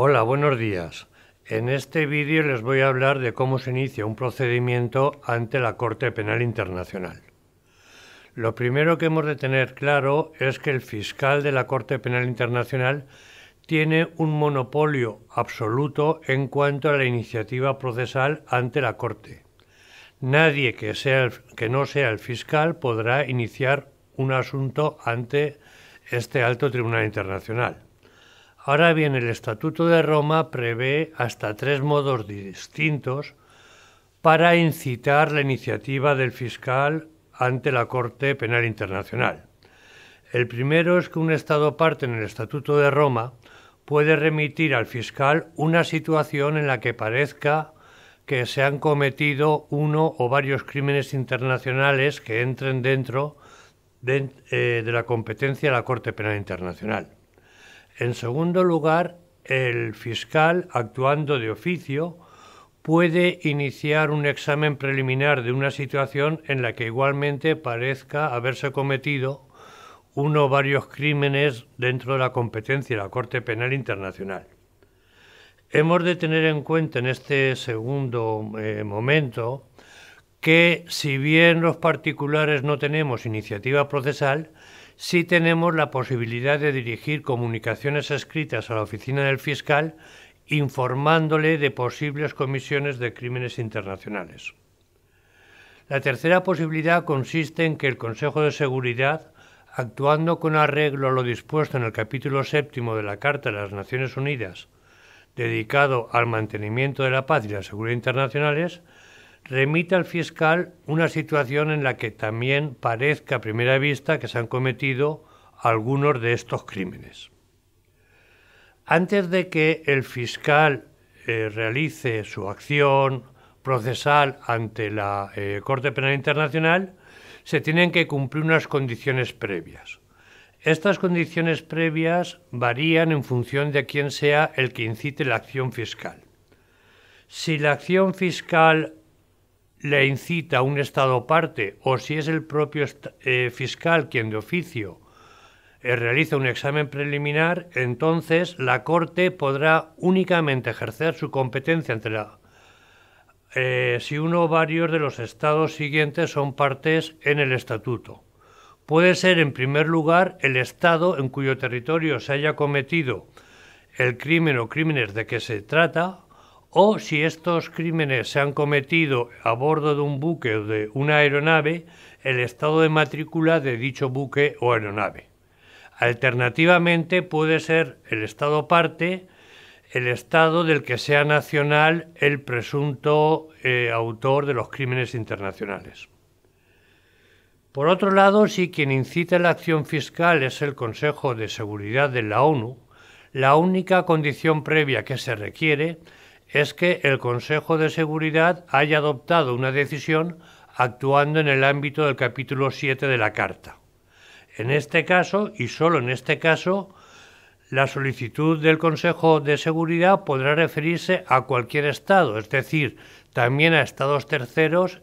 Hola, buenos días. En este vídeo les voy a hablar de cómo se inicia un procedimiento ante la Corte Penal Internacional. Lo primero que hemos de tener claro es que el fiscal de la Corte Penal Internacional tiene un monopolio absoluto en cuanto a la iniciativa procesal ante la Corte. Nadie que, que no sea el fiscal podrá iniciar un asunto ante este alto tribunal internacional. Ahora bien, el Estatuto de Roma prevé hasta tres modos distintos para incitar la iniciativa del fiscal ante la Corte Penal Internacional. El primero es que un Estado parte en el Estatuto de Roma puede remitir al fiscal una situación en la que parezca que se han cometido uno o varios crímenes internacionales que entren dentro de, eh, de la competencia de la Corte Penal Internacional. En segundo lugar, el fiscal, actuando de oficio, puede iniciar un examen preliminar de una situación en la que igualmente parezca haberse cometido uno o varios crímenes dentro de la competencia de la Corte Penal Internacional. Hemos de tener en cuenta en este segundo eh, momento que si bien los particulares no tenemos iniciativa procesal, sí tenemos la posibilidad de dirigir comunicaciones escritas a la oficina del fiscal informándole de posibles comisiones de crímenes internacionales. La tercera posibilidad consiste en que el Consejo de Seguridad, actuando con arreglo a lo dispuesto en el capítulo séptimo de la Carta de las Naciones Unidas, dedicado al mantenimiento de la paz y la seguridad internacionales, remite al fiscal una situación en la que también parezca a primera vista que se han cometido algunos de estos crímenes. Antes de que el fiscal eh, realice su acción procesal ante la eh, Corte Penal Internacional, se tienen que cumplir unas condiciones previas. Estas condiciones previas varían en función de quién sea el que incite la acción fiscal. Si la acción fiscal le incita a un Estado parte o si es el propio eh, fiscal quien de oficio eh, realiza un examen preliminar, entonces la Corte podrá únicamente ejercer su competencia entre la, eh, si uno o varios de los Estados siguientes son partes en el Estatuto. Puede ser, en primer lugar, el Estado en cuyo territorio se haya cometido el crimen o crímenes de que se trata, o si estos crímenes se han cometido a bordo de un buque o de una aeronave, el estado de matrícula de dicho buque o aeronave. Alternativamente puede ser el estado parte, el estado del que sea nacional el presunto eh, autor de los crímenes internacionales. Por otro lado, si quien incita la acción fiscal es el Consejo de Seguridad de la ONU, la única condición previa que se requiere es que el Consejo de Seguridad haya adoptado una decisión actuando en el ámbito del capítulo 7 de la Carta. En este caso, y solo en este caso, la solicitud del Consejo de Seguridad podrá referirse a cualquier Estado, es decir, también a Estados terceros,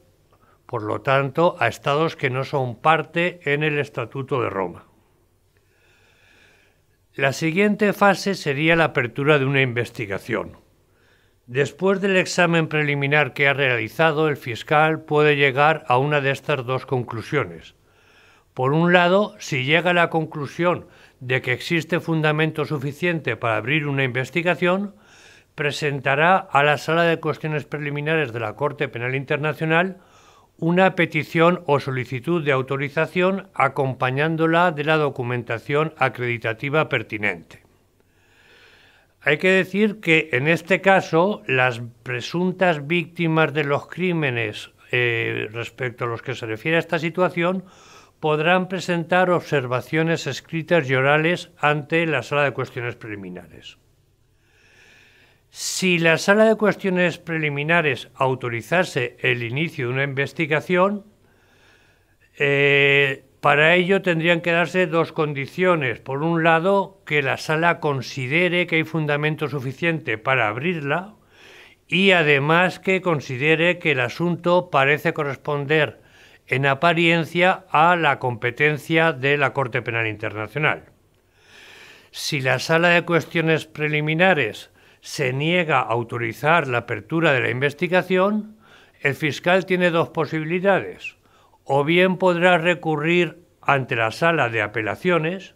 por lo tanto, a Estados que no son parte en el Estatuto de Roma. La siguiente fase sería la apertura de una investigación. Después del examen preliminar que ha realizado, el fiscal puede llegar a una de estas dos conclusiones. Por un lado, si llega a la conclusión de que existe fundamento suficiente para abrir una investigación, presentará a la Sala de Cuestiones Preliminares de la Corte Penal Internacional una petición o solicitud de autorización acompañándola de la documentación acreditativa pertinente. Hay que decir que en este caso las presuntas víctimas de los crímenes eh, respecto a los que se refiere a esta situación podrán presentar observaciones escritas y orales ante la sala de cuestiones preliminares. Si la sala de cuestiones preliminares autorizase el inicio de una investigación, eh, para ello tendrían que darse dos condiciones. Por un lado, que la sala considere que hay fundamento suficiente para abrirla y además que considere que el asunto parece corresponder en apariencia a la competencia de la Corte Penal Internacional. Si la sala de cuestiones preliminares se niega a autorizar la apertura de la investigación, el fiscal tiene dos posibilidades o bien podrá recurrir ante la sala de apelaciones,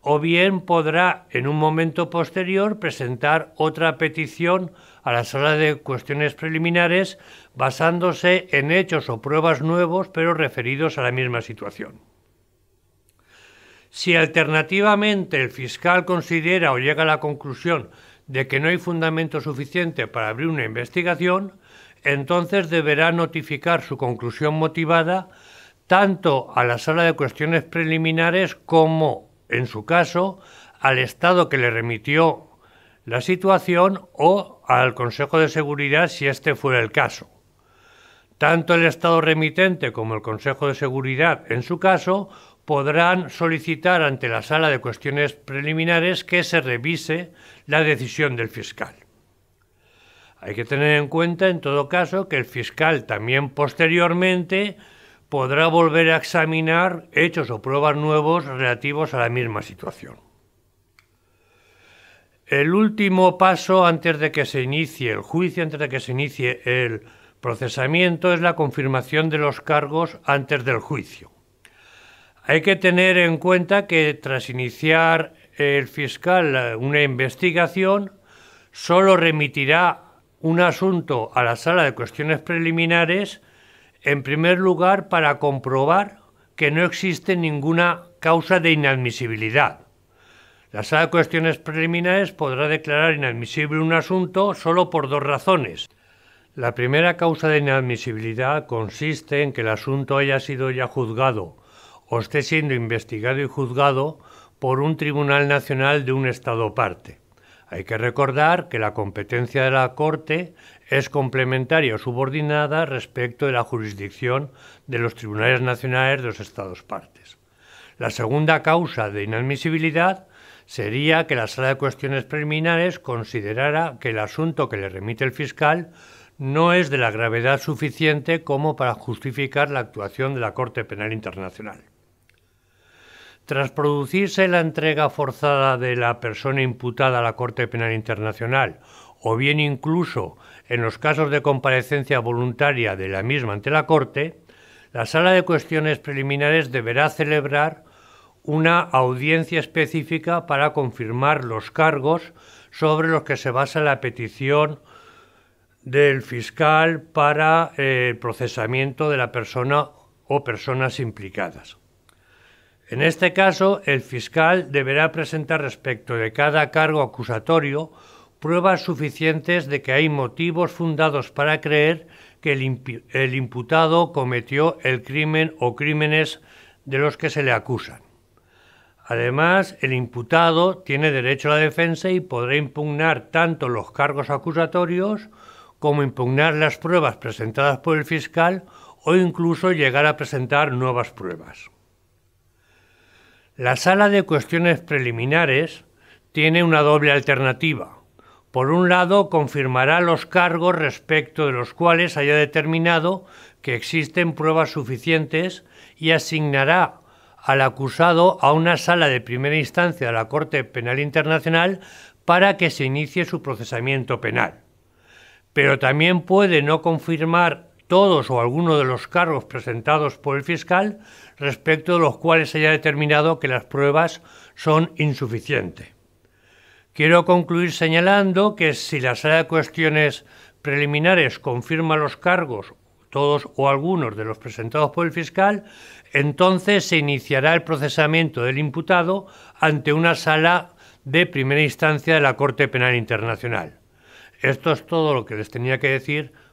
o bien podrá en un momento posterior presentar otra petición a la sala de cuestiones preliminares basándose en hechos o pruebas nuevos pero referidos a la misma situación. Si alternativamente el fiscal considera o llega a la conclusión de que no hay fundamento suficiente para abrir una investigación, entonces deberá notificar su conclusión motivada tanto a la sala de cuestiones preliminares como, en su caso, al Estado que le remitió la situación o al Consejo de Seguridad si este fuera el caso. Tanto el Estado remitente como el Consejo de Seguridad, en su caso, podrán solicitar ante la sala de cuestiones preliminares que se revise la decisión del fiscal. Hay que tener en cuenta, en todo caso, que el fiscal también posteriormente podrá volver a examinar hechos o pruebas nuevos relativos a la misma situación. El último paso antes de que se inicie el juicio, antes de que se inicie el procesamiento, es la confirmación de los cargos antes del juicio. Hay que tener en cuenta que tras iniciar el fiscal una investigación, solo remitirá un asunto a la sala de cuestiones preliminares, en primer lugar, para comprobar que no existe ninguna causa de inadmisibilidad. La sala de cuestiones preliminares podrá declarar inadmisible un asunto solo por dos razones. La primera causa de inadmisibilidad consiste en que el asunto haya sido ya juzgado o esté siendo investigado y juzgado por un Tribunal Nacional de un Estado parte. Hay que recordar que la competencia de la Corte es complementaria o subordinada respecto de la jurisdicción de los tribunales nacionales de los Estados partes. La segunda causa de inadmisibilidad sería que la sala de cuestiones preliminares considerara que el asunto que le remite el fiscal no es de la gravedad suficiente como para justificar la actuación de la Corte Penal Internacional. Tras producirse la entrega forzada de la persona imputada a la Corte Penal Internacional, o bien incluso en los casos de comparecencia voluntaria de la misma ante la Corte, la sala de cuestiones preliminares deberá celebrar una audiencia específica para confirmar los cargos sobre los que se basa la petición del fiscal para eh, el procesamiento de la persona o personas implicadas. En este caso, el fiscal deberá presentar respecto de cada cargo acusatorio pruebas suficientes de que hay motivos fundados para creer que el, imputado cometió el crimen o crímenes de los que se le acusan. Además, el imputado tiene derecho a la defensa y podrá impugnar tanto los cargos acusatorios como impugnar las pruebas presentadas por el fiscal o incluso llegar a presentar nuevas pruebas. La sala de cuestiones preliminares tiene una doble alternativa. Por un lado, confirmará los cargos respecto de los cuales haya determinado que existen pruebas suficientes y asignará al acusado a una sala de primera instancia de la Corte Penal Internacional para que se inicie su procesamiento penal. Pero también puede no confirmar todos o alguno de los cargos presentados por el fiscal respecto de los cuales se haya determinado que las pruebas son insuficientes. Quiero concluir señalando que si la sala de cuestiones preliminares confirma los cargos, todos o algunos de los presentados por el fiscal, entonces se iniciará el procesamiento del imputado ante una sala de primera instancia de la Corte Penal Internacional. Esto es todo lo que les tenía que decir